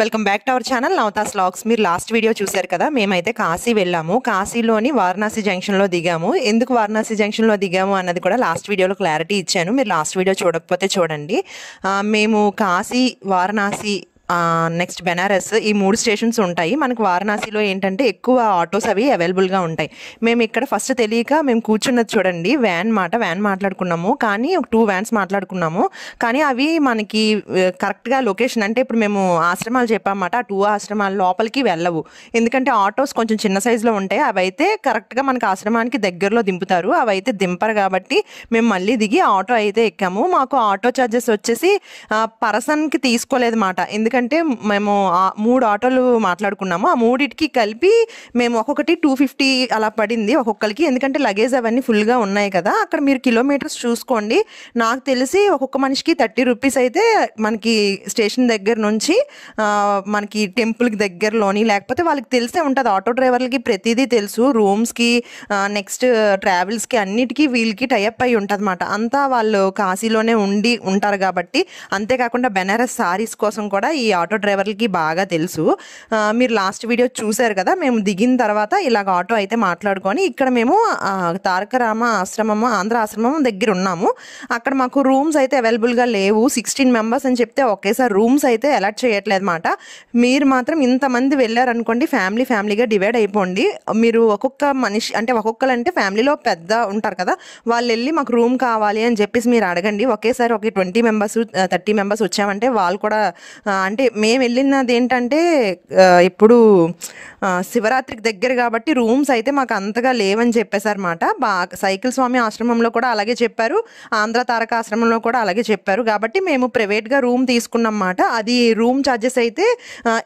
welcome back to our channel నవతాస్ vlogs మీరు last video చూశారు కదా మేమైతే కాశీ వెళ్ళాము కాశీలోని వారణాసి జంక్షన్లో దిగాము ఎందుకు వారణాసి జంక్షన్లో దిగాము అన్నది కూడా లాస్ట్ వీడియోలో క్లారిటీ ఇచ్చాను మీరు లాస్ట్ వీడియో చూడకపోతే చూడండి మేము కాశీ వారణాసి నెక్స్ట్ బెనారస్ ఈ మూడు స్టేషన్స్ ఉంటాయి మనకు వారణాసిలో ఏంటంటే ఎక్కువ ఆటోస్ అవి అవైలబుల్గా ఉంటాయి మేము ఇక్కడ ఫస్ట్ తెలియక మేము కూర్చున్నది చూడండి వ్యాన్ మాట వ్యాన్ మాట్లాడుకున్నాము కానీ ఒక టూ వ్యాన్స్ మాట్లాడుకున్నాము కానీ అవి మనకి కరెక్ట్గా లొకేషన్ అంటే ఇప్పుడు మేము ఆశ్రమాలు చెప్పామన్నమాట ఆ టూ ఆశ్రమాల లోపలికి వెళ్ళవు ఎందుకంటే ఆటోస్ కొంచెం చిన్న సైజులో ఉంటాయి అవి అయితే కరెక్ట్గా మనకి ఆశ్రమానికి దగ్గరలో దింపుతారు అవైతే దింపరు కాబట్టి మేము మళ్ళీ దిగి ఆటో అయితే ఎక్కాము మాకు ఆటో చార్జెస్ వచ్చేసి పర్సన్కి తీసుకోలేదు మాట ఎందుకంటే ఎందుకంటే మేము మూడు ఆటోలు మాట్లాడుకున్నాము ఆ మూడిటికి కలిపి మేము ఒక్కొక్కటి టూ ఫిఫ్టీ అలా పడింది ఒక్కొక్కరికి ఎందుకంటే లగేజ్ అవన్నీ ఫుల్గా ఉన్నాయి కదా అక్కడ మీరు కిలోమీటర్స్ చూసుకోండి నాకు తెలిసి ఒక్కొక్క మనిషికి థర్టీ రూపీస్ అయితే మనకి స్టేషన్ దగ్గర నుంచి మనకి టెంపుల్కి దగ్గరలోని లేకపోతే వాళ్ళకి తెలిసే ఉంటుంది ఆటో డ్రైవర్లకి ప్రతిదీ తెలుసు రూమ్స్కి నెక్స్ట్ ట్రావెల్స్కి అన్నిటికీ వీళ్ళకి టైప్ అయి ఉంటుంది అన్నమాట అంతా వాళ్ళు కాశీలోనే ఉండి ఉంటారు కాబట్టి అంతేకాకుండా బెనారస్ సారీస్ కోసం కూడా ఈ ఆటో డ్రైవర్లకి బాగా తెలుసు మీరు లాస్ట్ వీడియో చూశారు కదా మేము దిగిన తర్వాత ఇలాగ ఆటో అయితే మాట్లాడుకొని ఇక్కడ మేము తారక రామ ఆశ్రమము ఆంధ్ర ఆశ్రమం దగ్గర ఉన్నాము అక్కడ మాకు రూమ్స్ అయితే అవైలబుల్గా లేవు సిక్స్టీన్ మెంబర్స్ అని చెప్తే ఒకేసారి రూమ్స్ అయితే అలాట్ చేయట్లేదు అనమాట మీరు మాత్రం ఇంతమంది వెళ్ళారనుకోండి ఫ్యామిలీ ఫ్యామిలీగా డివైడ్ అయిపోండి మీరు ఒక్కొక్క మనిషి అంటే ఒక్కొక్కరు అంటే ఫ్యామిలీలో పెద్ద ఉంటారు కదా వాళ్ళు వెళ్ళి మాకు రూమ్ కావాలి అని చెప్పేసి మీరు అడగండి ఒకేసారి ఒక ట్వంటీ మెంబర్స్ థర్టీ మెంబర్స్ వచ్చామంటే వాళ్ళు కూడా అంటే మేము వెళ్ళినది ఏంటంటే ఇప్పుడు శివరాత్రికి దగ్గర కాబట్టి రూమ్స్ అయితే మాకు అంతగా లేవని చెప్పేశారన్నమాట బా సైకిల్ స్వామి ఆశ్రమంలో కూడా అలాగే చెప్పారు ఆంధ్ర తారక ఆశ్రమంలో కూడా అలాగే చెప్పారు కాబట్టి మేము ప్రైవేట్గా రూమ్ తీసుకున్నమాట అది రూమ్ ఛార్జెస్ అయితే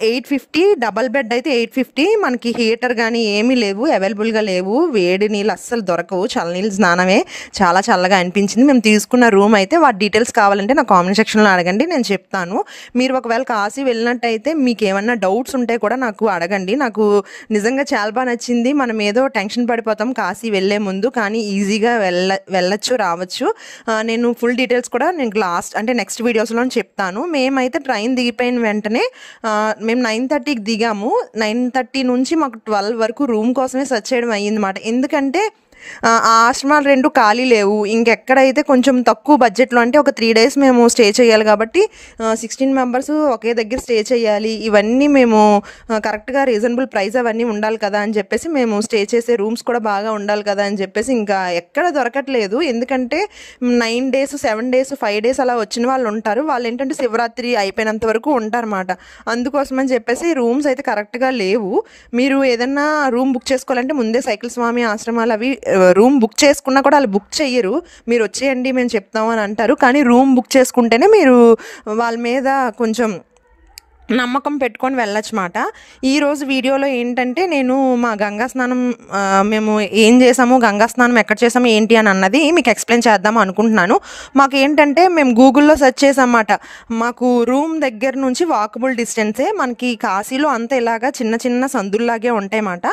ఎయిట్ ఫిఫ్టీ డబల్ బెడ్ అయితే ఎయిట్ ఫిఫ్టీ మనకి హీటర్ కానీ ఏమీ లేవు అవైలబుల్గా లేవు వేడి నీళ్ళు అస్సలు దొరకవు చల్లనీళ్ళు స్నానమే చాలా చల్లగా అనిపించింది మేము తీసుకున్న రూమ్ అయితే వాటి డీటెయిల్స్ కావాలంటే నా కామెంట్ సెక్షన్లో అడగండి నేను చెప్తాను మీరు ఒకవేళ కాశీ వెళ్ళినట్టయితే మీకు ఏమన్నా డౌట్స్ ఉంటే కూడా నాకు అడగండి నాకు నిజంగా చాలా బాగా నచ్చింది మనం ఏదో టెన్షన్ పడిపోతాం కాశీ వెళ్ళే ముందు కానీ ఈజీగా వెళ్ళ వెళ్ళచ్చు రావచ్చు నేను ఫుల్ డీటెయిల్స్ కూడా నేను లాస్ట్ అంటే నెక్స్ట్ వీడియోస్లో చెప్తాను మేమైతే ట్రైన్ దిగిపోయిన వెంటనే మేము నైన్ థర్టీకి దిగాము నైన్ థర్టీ నుంచి మాకు ట్వెల్వ్ వరకు రూమ్ కోసమే సెర్చ్ చేయడం అయ్యిందన్నమాట ఎందుకంటే ఆ ఆశ్రమాలు రెండు ఖాళీ లేవు ఇంకెక్కడైతే కొంచెం తక్కువ బడ్జెట్లో అంటే ఒక త్రీ డేస్ మేము స్టే చేయాలి కాబట్టి సిక్స్టీన్ మెంబర్స్ ఒకే దగ్గర స్టే చేయాలి ఇవన్నీ మేము కరెక్ట్గా రీజనబుల్ ప్రైస్ అవన్నీ ఉండాలి కదా అని చెప్పేసి మేము స్టే చేసే రూమ్స్ కూడా బాగా ఉండాలి కదా అని చెప్పేసి ఇంకా ఎక్కడ దొరకట్లేదు ఎందుకంటే nine days seven days five days అలా వచ్చిన వాళ్ళు ఉంటారు వాళ్ళు ఏంటంటే శివరాత్రి అయిపోయినంత వరకు ఉంటారన్నమాట అందుకోసం అని చెప్పేసి రూమ్స్ అయితే కరెక్ట్గా లేవు మీరు ఏదన్నా రూమ్ బుక్ చేసుకోవాలంటే ముందే సైకిల్ స్వామి ఆశ్రమాలు అవి రూమ్ బుక్ చేసుకున్నా కూడా వాళ్ళు బుక్ చెయ్యరు మీరు వచ్చేయండి మేము అని అంటారు కానీ రూమ్ బుక్ చేసుకుంటేనే మీరు వాళ్ళ మీద కొంచెం నమ్మకం పెట్టుకొని వెళ్ళొచ్చు మాట ఈరోజు వీడియోలో ఏంటంటే నేను మా గంగా స్నానం మేము ఏం చేసాము గంగా స్నానం ఎక్కడ చేసాము ఏంటి అని అన్నది మీకు ఎక్స్ప్లెయిన్ చేద్దాం అనుకుంటున్నాను మాకు ఏంటంటే మేము గూగుల్లో సెర్చ్ చేసామన్నమాట మాకు రూమ్ దగ్గర నుంచి వాకబుల్ డిస్టెన్సే మనకి కాశీలో అంత ఇలాగా చిన్న చిన్న సందుల్లాగే ఉంటాయన్నమాట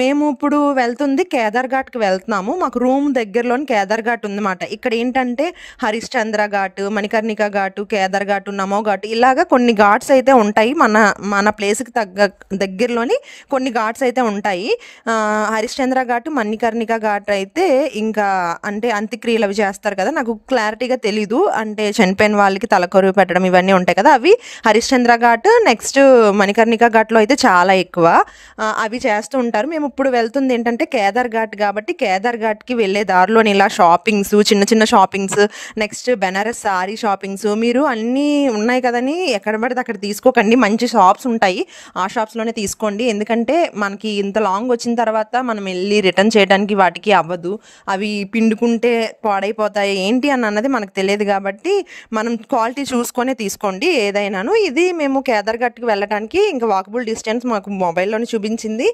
మేము ఇప్పుడు వెళ్తుంది కేదార్ ఘాట్కి వెళ్తున్నాము మాకు రూమ్ దగ్గరలోని కేదార్ ఘాట్ ఉందన్నమాట ఇక్కడ ఏంటంటే హరిశ్చంద్ర ఘాట్ మణికర్ణిక ఘాటు కేదార్ ఘాటు నమో ఘాట్ ఇలాగా కొన్ని ఘాట్స్ అయితే ఉంటాయి ఉంటాయి మన మన ప్లేస్కి తగ్గ దగ్గరలోని కొన్ని ఘాట్స్ అయితే ఉంటాయి హరిశ్చంద్ర ఘాట్ మన్నికర్ణిక ఘాట్ అయితే ఇంకా అంటే అంత్యక్రియలు అవి చేస్తారు కదా నాకు క్లారిటీగా తెలీదు అంటే చనిపోయిన వాళ్ళకి తలకొరు పెట్టడం ఇవన్నీ ఉంటాయి కదా అవి హరిశ్చంద్ర ఘాట్ నెక్స్ట్ మణికర్ణిక ఘాట్లో అయితే చాలా ఎక్కువ అవి చేస్తూ ఉంటారు మేము ఇప్పుడు వెళ్తుంది ఏంటంటే కేదార్ ఘాట్ కాబట్టి కేదార్ ఘాట్కి వెళ్ళే దారిలోని ఇలా షాపింగ్స్ చిన్న చిన్న shoppings next Banaras sari shoppings మీరు అన్నీ ఉన్నాయి కదని ఎక్కడ పడితే అక్కడ తీసుకోకండి తీసుకోండి మంచి షాప్స్ ఉంటాయి ఆ షాప్స్లోనే తీసుకోండి ఎందుకంటే మనకి ఇంత లాంగ్ వచ్చిన తర్వాత మనం వెళ్ళి రిటర్న్ చేయడానికి వాటికి అవ్వదు అవి పిండుకుంటే పాడైపోతాయి ఏంటి అని అన్నది మనకు తెలియదు కాబట్టి మనం క్వాలిటీ చూసుకొనే తీసుకోండి ఏదైనాను ఇది మేము కేదార్ఘట్కి వెళ్ళడానికి ఇంకా వాకబుల్ డిస్టెన్స్ మాకు మొబైల్లోనే చూపించింది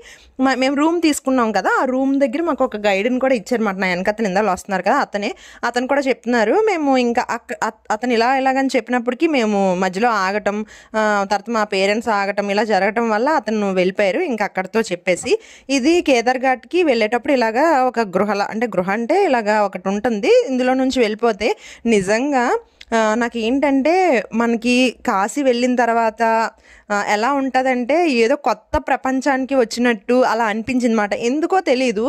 మేము రూమ్ తీసుకున్నాం కదా ఆ రూమ్ దగ్గర మాకు ఒక గైడ్ని కూడా ఇచ్చారన్నమాట నా వెనక అతను ఇందాలు వస్తున్నారు కదా అతనే అతను కూడా చెప్తున్నారు మేము ఇంకా అతను ఇలా ఇలాగని చెప్పినప్పటికీ మేము మధ్యలో ఆగటం తర్వాత తర్వాత మా పేరెంట్స్ ఆగటం ఇలా జరగటం వల్ల అతను వెళ్ళిపోయారు ఇంకా అక్కడితో చెప్పేసి ఇది కేదార్ ఘాట్కి వెళ్ళేటప్పుడు ఇలాగా ఒక గృహ అంటే గృహ అంటే ఇలాగా ఒకటి ఉంటుంది ఇందులో నుంచి వెళ్ళిపోతే నిజంగా నాకు ఏంటంటే మనకి కాశీ వెళ్ళిన తర్వాత ఎలా ఉంటుందంటే ఏదో కొత్త ప్రపంచానికి వచ్చినట్టు అలా అనిపించింది అనమాట ఎందుకో తెలీదు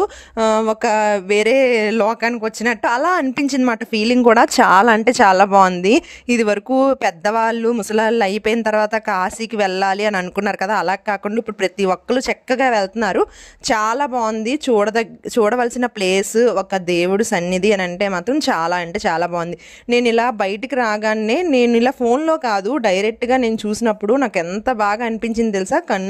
ఒక వేరే లోకానికి వచ్చినట్టు అలా అనిపించింది అనమాట ఫీలింగ్ కూడా చాలా అంటే చాలా బాగుంది ఇది వరకు పెద్దవాళ్ళు ముసలాళ్ళు అయిపోయిన తర్వాత కాశీకి వెళ్ళాలి అని అనుకున్నారు కదా అలా కాకుండా ఇప్పుడు ప్రతి ఒక్కరు చక్కగా వెళ్తున్నారు చాలా బాగుంది చూడదగ్ చూడవలసిన ప్లేస్ ఒక దేవుడు సన్నిధి అని అంటే మాత్రం చాలా అంటే చాలా బాగుంది నేను ఇలా బయట బయటికి రాగానే నేను ఇలా ఫోన్లో కాదు డైరెక్ట్గా నేను చూసినప్పుడు నాకు ఎంత బాగా అనిపించింది తెలుసా కన్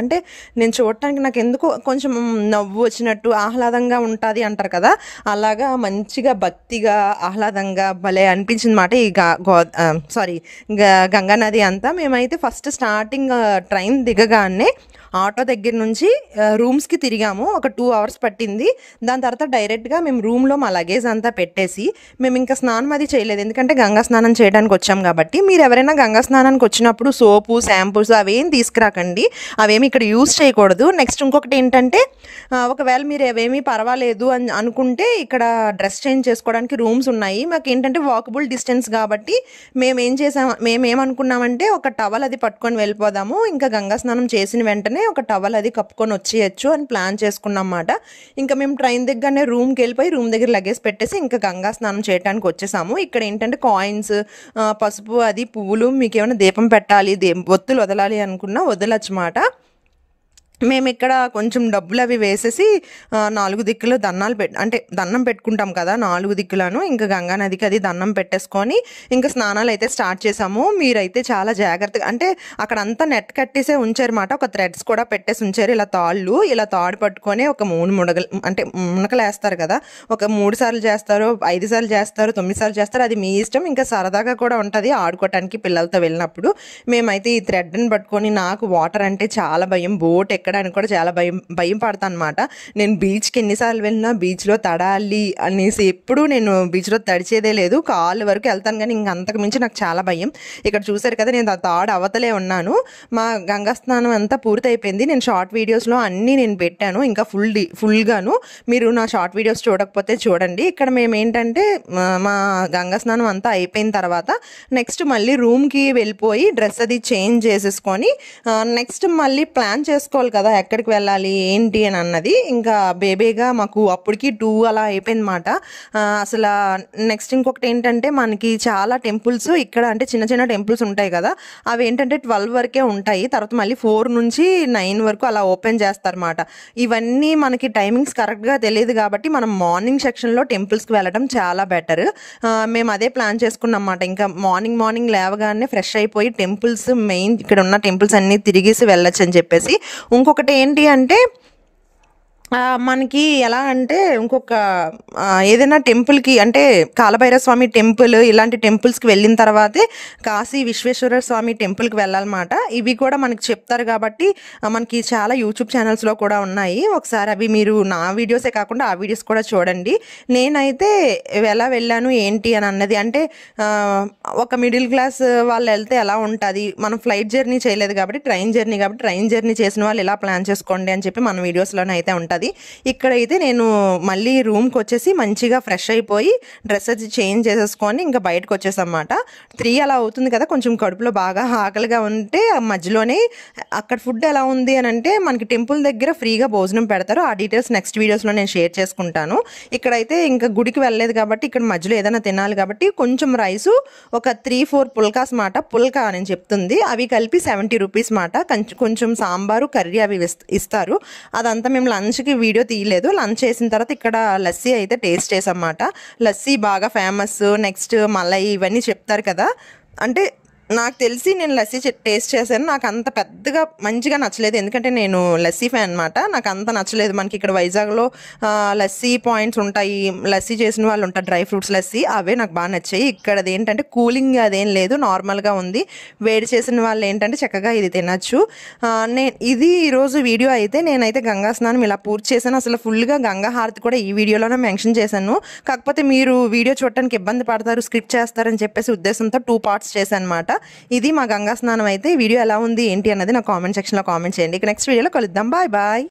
అంటే నేను చూడటానికి నాకు ఎందుకు కొంచెం నవ్వు వచ్చినట్టు ఆహ్లాదంగా ఉంటుంది అంటారు కదా అలాగా మంచిగా భక్తిగా ఆహ్లాదంగా భలే అనిపించింది మాట ఈ గో సారీ గంగానది అంతా మేమైతే ఫస్ట్ స్టార్టింగ్ ట్రైన్ దిగగానే ఆటో దగ్గర నుంచి రూమ్స్కి తిరిగాము ఒక టూ అవర్స్ పట్టింది దాని తర్వాత డైరెక్ట్గా మేము రూమ్లో మా లగేజ్ అంతా పెట్టేసి మేము ఇంకా స్నానం అది చేయలేదు ఎందుకంటే గంగా స్నానం చేయడానికి వచ్చాం కాబట్టి మీరు ఎవరైనా గంగా స్నానానికి వచ్చినప్పుడు సోపు షాంపూస్ అవేం తీసుకురాకండి అవేమి ఇక్కడ యూస్ చేయకూడదు నెక్స్ట్ ఇంకొకటి ఏంటంటే ఒకవేళ మీరు అవేమీ పర్వాలేదు అని అనుకుంటే ఇక్కడ డ్రెస్ చేంజ్ చేసుకోవడానికి రూమ్స్ ఉన్నాయి మాకు ఏంటంటే వాకబుల్ డిస్టెన్స్ కాబట్టి మేము ఏం చేసాం మేము ఏమనుకున్నామంటే ఒక టవల్ అది పట్టుకొని వెళ్ళిపోదాము ఇంకా గంగా స్నానం చేసిన వెంటనే రాగానే ఒక టవల్ అది కప్పుకొని వచ్చేయచ్చు అని ప్లాన్ చేసుకున్నాం అన్నమాట ఇంకా మేము ట్రైన్ దగ్గరనే రూమ్కి వెళ్ళిపోయి రూమ్ దగ్గర లగేజ్ పెట్టేసి ఇంకా గంగా స్నానం చేయడానికి వచ్చేసాము ఇక్కడ ఏంటంటే కాయిన్స్ పసుపు అది పువ్వులు మీకు ఏమైనా దీపం పెట్టాలి దే ఒత్తులు వదలాలి అనుకున్నా వదలచ్చు మాట మేము ఇక్కడ కొంచెం డబ్బులు అవి వేసేసి నాలుగు దిక్కులు దన్నాలు పెట్ అంటే దన్నం పెట్టుకుంటాం కదా నాలుగు దిక్కులను ఇంకా గంగానదికి అది దన్నం పెట్టేసుకొని ఇంకా స్నానాలు అయితే స్టార్ట్ చేసాము మీరైతే చాలా జాగ్రత్తగా అంటే అక్కడ అంతా నెట్ కట్టేసే ఉంచారన్నమాట ఒక థ్రెడ్స్ కూడా పెట్టేసి ఉంచారు ఇలా తాళ్ళు ఇలా తాడు పట్టుకొని ఒక మూడు ముడగలు అంటే మునకలు వేస్తారు కదా ఒక మూడు సార్లు చేస్తారు ఐదు సార్లు చేస్తారు తొమ్మిది సార్లు చేస్తారు అది మీ ఇష్టం ఇంకా సరదాగా కూడా ఉంటుంది ఆడుకోవటానికి పిల్లలతో వెళ్ళినప్పుడు మేమైతే ఈ థ్రెడ్ని పట్టుకొని నాకు వాటర్ అంటే చాలా భయం బోట్ ఎక్కడ ఎక్కడానికి కూడా చాలా భయం భయం పడతాను అనమాట నేను బీచ్కి ఎన్నిసార్లు వెళ్ళినా బీచ్లో తడాలి అనేసి ఎప్పుడూ నేను బీచ్లో తడిచేదే లేదు కాలు వరకు వెళ్తాను కానీ ఇంక అంతకుమించి నాకు చాలా భయం ఇక్కడ చూశారు కదా నేను తాడు అవతలే ఉన్నాను మా గంగా స్నానం అంతా పూర్తయిపోయింది నేను షార్ట్ వీడియోస్లో అన్నీ నేను పెట్టాను ఇంకా ఫుల్ ఫుల్గాను మీరు నా షార్ట్ వీడియోస్ చూడకపోతే చూడండి ఇక్కడ మేము ఏంటంటే మా గంగా స్నానం అంతా అయిపోయిన తర్వాత నెక్స్ట్ మళ్ళీ రూమ్కి వెళ్ళిపోయి డ్రెస్ అది చేంజ్ చేసేసుకొని నెక్స్ట్ మళ్ళీ ప్లాన్ చేసుకోవాలి కదా కదా ఎక్కడికి వెళ్ళాలి ఏంటి అని అన్నది ఇంకా బేబీగా మాకు అప్పటికి టూ అలా అయిపోయింది మాట అసలు నెక్స్ట్ ఇంకొకటి ఏంటంటే మనకి చాలా టెంపుల్స్ ఇక్కడ అంటే చిన్న చిన్న టెంపుల్స్ ఉంటాయి కదా అవి ఏంటంటే ట్వెల్వ్ వరకే ఉంటాయి తర్వాత మళ్ళీ ఫోర్ నుంచి నైన్ వరకు అలా ఓపెన్ చేస్తారన్నమాట ఇవన్నీ మనకి టైమింగ్స్ కరెక్ట్గా తెలియదు కాబట్టి మనం మార్నింగ్ సెక్షన్లో టెంపుల్స్కి వెళ్ళడం చాలా బెటర్ మేము అదే ప్లాన్ చేసుకున్నాం అన్నమాట ఇంకా మార్నింగ్ మార్నింగ్ లేవగానే ఫ్రెష్ అయిపోయి టెంపుల్స్ మెయిన్ ఇక్కడ ఉన్న టెంపుల్స్ అన్నీ తిరిగేసి వెళ్ళొచ్చు అని చెప్పేసి ఇంకో ఇంకొకటి ఏంటి అంటే మనకి ఎలా అంటే ఇంకొక ఏదైనా టెంపుల్కి అంటే కాలభైర స్వామి టెంపుల్ ఇలాంటి టెంపుల్స్కి వెళ్ళిన తర్వాతే కాశీ విశ్వేశ్వర స్వామి టెంపుల్కి వెళ్ళాలన్నమాట ఇవి కూడా మనకి చెప్తారు కాబట్టి మనకి చాలా యూట్యూబ్ ఛానల్స్లో కూడా ఉన్నాయి ఒకసారి అవి మీరు నా వీడియోసే కాకుండా ఆ వీడియోస్ కూడా చూడండి నేనైతే ఎలా వెళ్ళాను ఏంటి అని అన్నది అంటే ఒక మిడిల్ క్లాస్ వాళ్ళు వెళ్తే ఎలా ఉంటుంది మనం ఫ్లైట్ జర్నీ చేయలేదు కాబట్టి ట్రైన్ జర్నీ కాబట్టి ట్రైన్ జర్నీ చేసిన వాళ్ళు ఎలా ప్లాన్ చేసుకోండి అని చెప్పి మన వీడియోస్లోనే అయితే ఉంటుంది ఉంటుంది ఇక్కడైతే నేను మళ్ళీ రూమ్కి వచ్చేసి మంచిగా ఫ్రెష్ అయిపోయి డ్రెస్ చేంజ్ చేసేసుకొని ఇంకా బయటకు వచ్చేసమాట త్రీ అలా అవుతుంది కదా కొంచెం కడుపులో బాగా ఆకలిగా ఉంటే మధ్యలోనే అక్కడ ఫుడ్ ఎలా ఉంది అని అంటే మనకి టెంపుల్ దగ్గర ఫ్రీగా భోజనం పెడతారు ఆ డీటెయిల్స్ నెక్స్ట్ వీడియోస్లో నేను షేర్ చేసుకుంటాను ఇక్కడైతే ఇంకా గుడికి వెళ్ళలేదు కాబట్టి ఇక్కడ మధ్యలో ఏదైనా తినాలి కాబట్టి కొంచెం రైస్ ఒక త్రీ ఫోర్ పుల్కాస్ మాట పుల్కా అని చెప్తుంది అవి కలిపి సెవెంటీ రూపీస్ మాట కొంచెం సాంబారు కర్రీ అవి ఇస్తారు అదంతా మేము లంచ్కి ఇప్పటికీ వీడియో తీయలేదు లంచ్ చేసిన తర్వాత ఇక్కడ లస్సీ అయితే టేస్ట్ అన్నమాట లస్సీ బాగా ఫేమస్ నెక్స్ట్ మలై ఇవన్నీ చెప్తారు కదా అంటే నాకు తెలిసి నేను లస్సీ టేస్ట్ చేశాను నాకు అంత పెద్దగా మంచిగా నచ్చలేదు ఎందుకంటే నేను లస్సీ ఫ్యాన్ అనమాట నాకు అంత నచ్చలేదు మనకి ఇక్కడ వైజాగ్లో లస్సీ పాయింట్స్ ఉంటాయి లస్సీ చేసిన వాళ్ళు ఉంటారు డ్రై ఫ్రూట్స్ లస్సీ అవే నాకు బాగా నచ్చాయి ఇక్కడ ఏంటంటే కూలింగ్ అదేం లేదు నార్మల్గా ఉంది వేడి చేసిన వాళ్ళు ఏంటంటే చక్కగా ఇది తినచ్చు నేను ఇది ఈరోజు వీడియో అయితే నేనైతే గంగా స్నానం ఇలా పూర్తి చేశాను అసలు ఫుల్గా గంగా హారతి కూడా ఈ వీడియోలోనే మెన్షన్ చేశాను కాకపోతే మీరు వీడియో చూడటానికి ఇబ్బంది పడతారు స్క్రిప్ట్ చేస్తారని చెప్పేసి ఉద్దేశంతో టూ పార్ట్స్ చేశాను అనమాట ఇది మా గంగా స్నానం అయితే వీడియో ఎలా ఉంది ఏంటి అన్నది నా కామెంట్ సెక్షన్లో కామెంట్ చేయండి ఇక నెక్స్ట్ వీడియోలో కలుద్దాం బాయ్ బాయ్